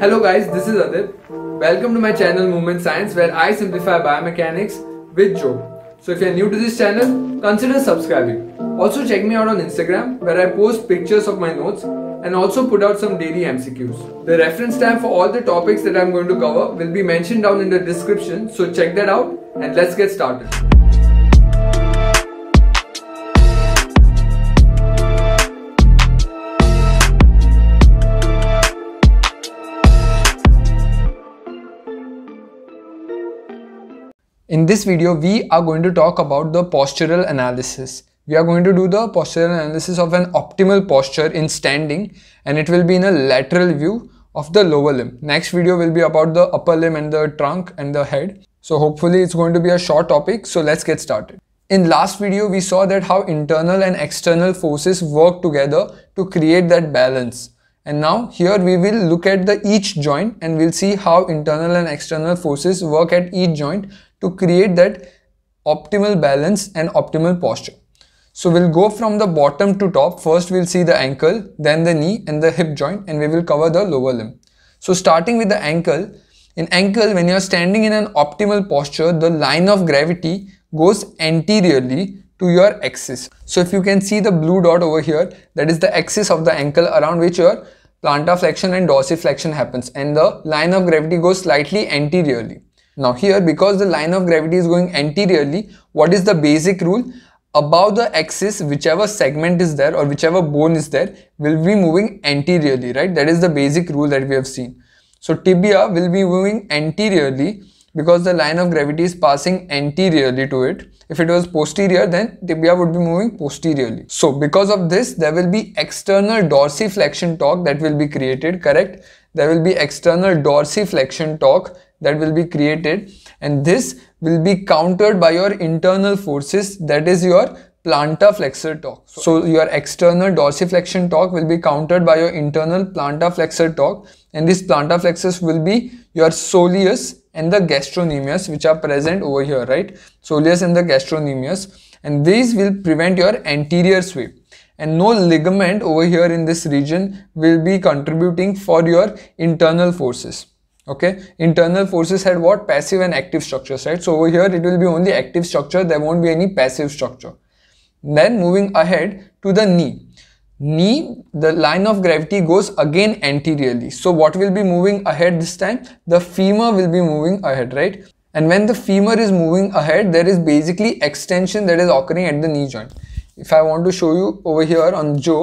Hello guys, this is Adit. Welcome to my channel Movement Science where I simplify biomechanics with Joe. So if you are new to this channel, consider subscribing. Also check me out on Instagram where I post pictures of my notes and also put out some daily MCQs. The reference tab for all the topics that I'm going to cover will be mentioned down in the description so check that out and let's get started. In this video, we are going to talk about the postural analysis. We are going to do the postural analysis of an optimal posture in standing and it will be in a lateral view of the lower limb. Next video will be about the upper limb and the trunk and the head. So hopefully it's going to be a short topic. So let's get started. In last video, we saw that how internal and external forces work together to create that balance. And now here we will look at the each joint and we'll see how internal and external forces work at each joint to create that optimal balance and optimal posture. So we'll go from the bottom to top. First we'll see the ankle, then the knee and the hip joint and we will cover the lower limb. So starting with the ankle, in ankle when you're standing in an optimal posture, the line of gravity goes anteriorly to your axis. So if you can see the blue dot over here, that is the axis of the ankle around which your plantar flexion and dorsiflexion happens and the line of gravity goes slightly anteriorly. Now here because the line of gravity is going anteriorly, what is the basic rule? Above the axis, whichever segment is there or whichever bone is there will be moving anteriorly, right? That is the basic rule that we have seen. So tibia will be moving anteriorly because the line of gravity is passing anteriorly to it. If it was posterior, then tibia would be moving posteriorly. So because of this, there will be external dorsiflexion torque that will be created, correct? There will be external dorsiflexion torque that will be created and this will be countered by your internal forces that is your plantar flexor torque. So your external dorsiflexion torque will be countered by your internal plantar flexor torque and these plantar flexors will be your soleus and the gastrocnemius which are present over here right. Soleus and the gastrocnemius and these will prevent your anterior sweep and no ligament over here in this region will be contributing for your internal forces okay internal forces had what passive and active structures right so over here it will be only active structure there won't be any passive structure then moving ahead to the knee knee the line of gravity goes again anteriorly so what will be moving ahead this time the femur will be moving ahead right and when the femur is moving ahead there is basically extension that is occurring at the knee joint if i want to show you over here on joe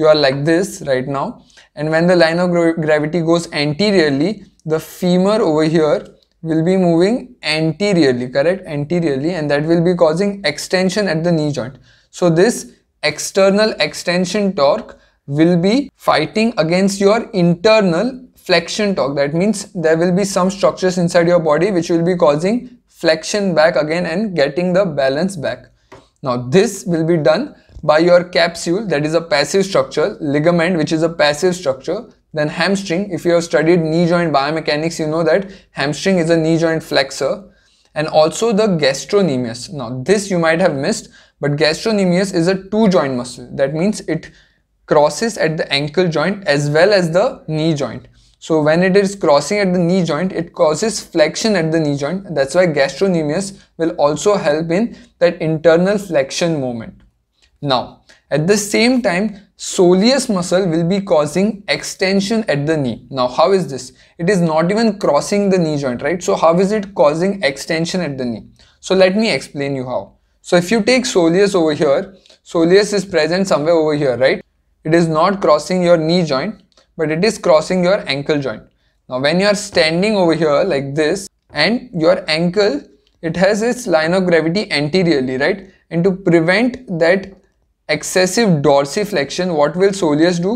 you are like this right now and when the line of gravity goes anteriorly the femur over here will be moving anteriorly, correct? Anteriorly and that will be causing extension at the knee joint. So this external extension torque will be fighting against your internal flexion torque. That means there will be some structures inside your body which will be causing flexion back again and getting the balance back. Now this will be done by your capsule that is a passive structure, ligament which is a passive structure then hamstring, if you have studied knee joint biomechanics, you know that hamstring is a knee joint flexor and also the gastrocnemius. Now this you might have missed, but gastrocnemius is a two joint muscle. That means it crosses at the ankle joint as well as the knee joint. So when it is crossing at the knee joint, it causes flexion at the knee joint. That's why gastrocnemius will also help in that internal flexion moment. Now, at the same time, soleus muscle will be causing extension at the knee. Now how is this? It is not even crossing the knee joint, right? So how is it causing extension at the knee? So let me explain you how. So if you take soleus over here, soleus is present somewhere over here, right? It is not crossing your knee joint, but it is crossing your ankle joint. Now when you are standing over here like this and your ankle, it has its line of gravity anteriorly, right? And to prevent that excessive dorsiflexion what will soleus do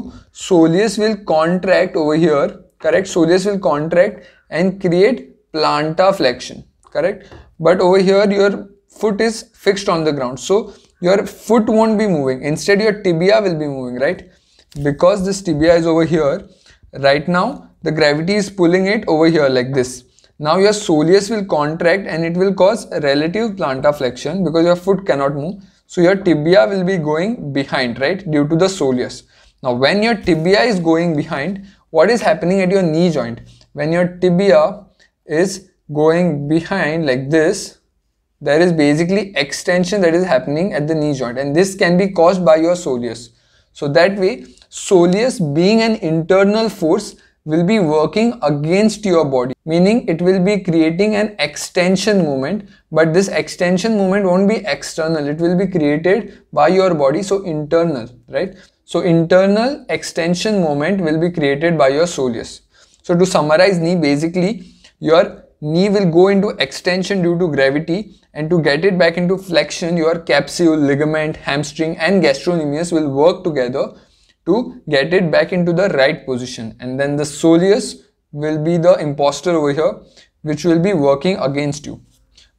soleus will contract over here correct soleus will contract and create plantar flexion correct but over here your foot is fixed on the ground so your foot won't be moving instead your tibia will be moving right because this tibia is over here right now the gravity is pulling it over here like this now your soleus will contract and it will cause relative plantar flexion because your foot cannot move so your tibia will be going behind, right? Due to the soleus. Now when your tibia is going behind, what is happening at your knee joint? When your tibia is going behind like this, there is basically extension that is happening at the knee joint and this can be caused by your soleus. So that way, soleus being an internal force will be working against your body meaning it will be creating an extension movement but this extension movement won't be external it will be created by your body so internal right so internal extension movement will be created by your soleus so to summarize knee basically your knee will go into extension due to gravity and to get it back into flexion your capsule ligament hamstring and gastrocnemius will work together to get it back into the right position and then the soleus will be the imposter over here which will be working against you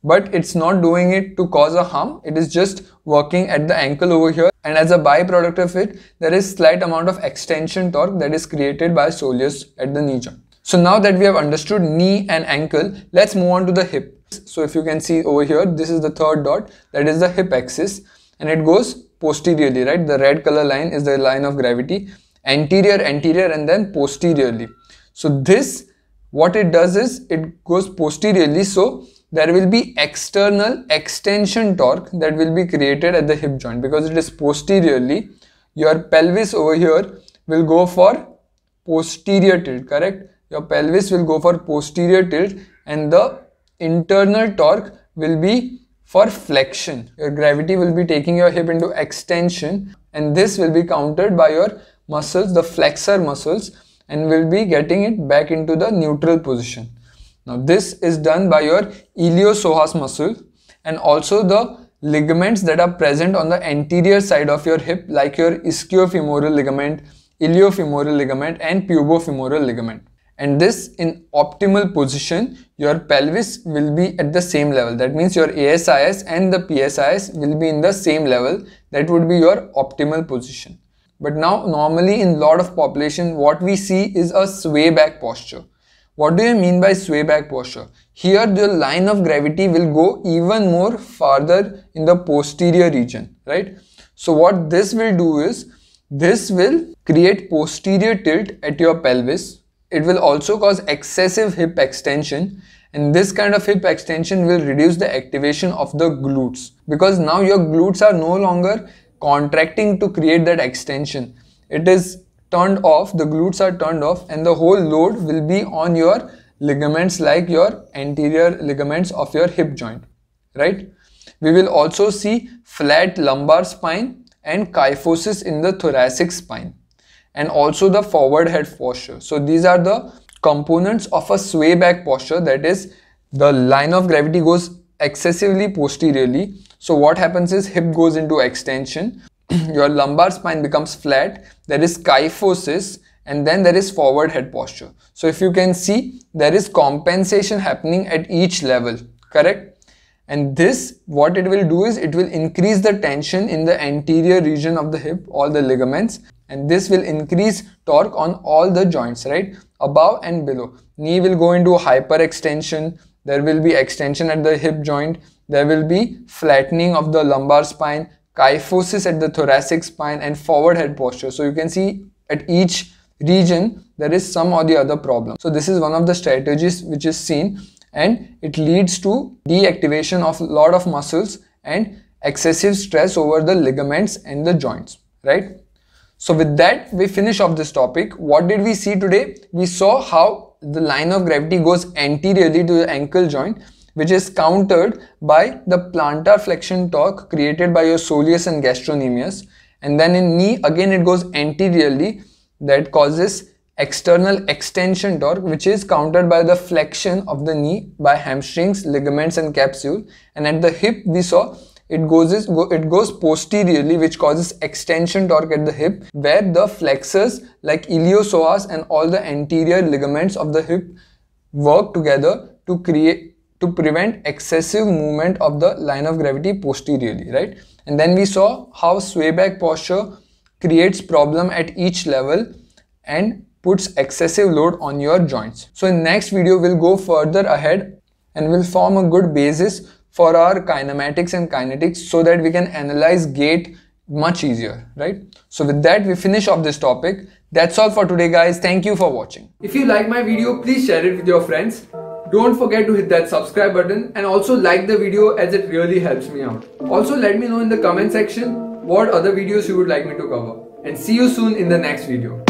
but it's not doing it to cause a harm it is just working at the ankle over here and as a byproduct of it there is slight amount of extension torque that is created by soleus at the knee joint so now that we have understood knee and ankle let's move on to the hip so if you can see over here this is the third dot that is the hip axis and it goes posteriorly, right? The red color line is the line of gravity, anterior, anterior, and then posteriorly. So this, what it does is it goes posteriorly. So there will be external extension torque that will be created at the hip joint because it is posteriorly. Your pelvis over here will go for posterior tilt, correct? Your pelvis will go for posterior tilt and the internal torque will be for flexion, your gravity will be taking your hip into extension and this will be countered by your muscles, the flexor muscles and will be getting it back into the neutral position. Now this is done by your iliopsoas muscle and also the ligaments that are present on the anterior side of your hip like your ischiofemoral ligament, iliofemoral ligament and pubofemoral ligament and this in optimal position your pelvis will be at the same level that means your ASIS and the PSIS will be in the same level that would be your optimal position but now normally in lot of population what we see is a sway back posture what do you mean by sway back posture? Here the line of gravity will go even more farther in the posterior region, right? So what this will do is, this will create posterior tilt at your pelvis it will also cause excessive hip extension and this kind of hip extension will reduce the activation of the glutes because now your glutes are no longer contracting to create that extension. It is turned off, the glutes are turned off and the whole load will be on your ligaments like your anterior ligaments of your hip joint, right? We will also see flat lumbar spine and kyphosis in the thoracic spine and also the forward head posture. So these are the components of a sway back posture that is the line of gravity goes excessively posteriorly. So what happens is hip goes into extension, your lumbar spine becomes flat, there is kyphosis and then there is forward head posture. So if you can see there is compensation happening at each level, correct? and this what it will do is it will increase the tension in the anterior region of the hip all the ligaments and this will increase torque on all the joints right above and below knee will go into hyperextension there will be extension at the hip joint there will be flattening of the lumbar spine kyphosis at the thoracic spine and forward head posture so you can see at each region there is some or the other problem so this is one of the strategies which is seen and it leads to deactivation of lot of muscles and excessive stress over the ligaments and the joints right so with that, we finish off this topic. What did we see today? We saw how the line of gravity goes anteriorly to the ankle joint, which is countered by the plantar flexion torque created by your soleus and gastrocnemius. And then in knee, again, it goes anteriorly that causes external extension torque, which is countered by the flexion of the knee by hamstrings, ligaments and capsule. And at the hip, we saw it goes is, go, it goes posteriorly which causes extension torque at the hip where the flexors like iliopsoas and all the anterior ligaments of the hip work together to create to prevent excessive movement of the line of gravity posteriorly right and then we saw how swayback posture creates problem at each level and puts excessive load on your joints so in next video we'll go further ahead and will form a good basis for our kinematics and kinetics so that we can analyze gate much easier, right? So with that, we finish off this topic. That's all for today, guys. Thank you for watching. If you like my video, please share it with your friends. Don't forget to hit that subscribe button and also like the video as it really helps me out. Also let me know in the comment section what other videos you would like me to cover. And see you soon in the next video.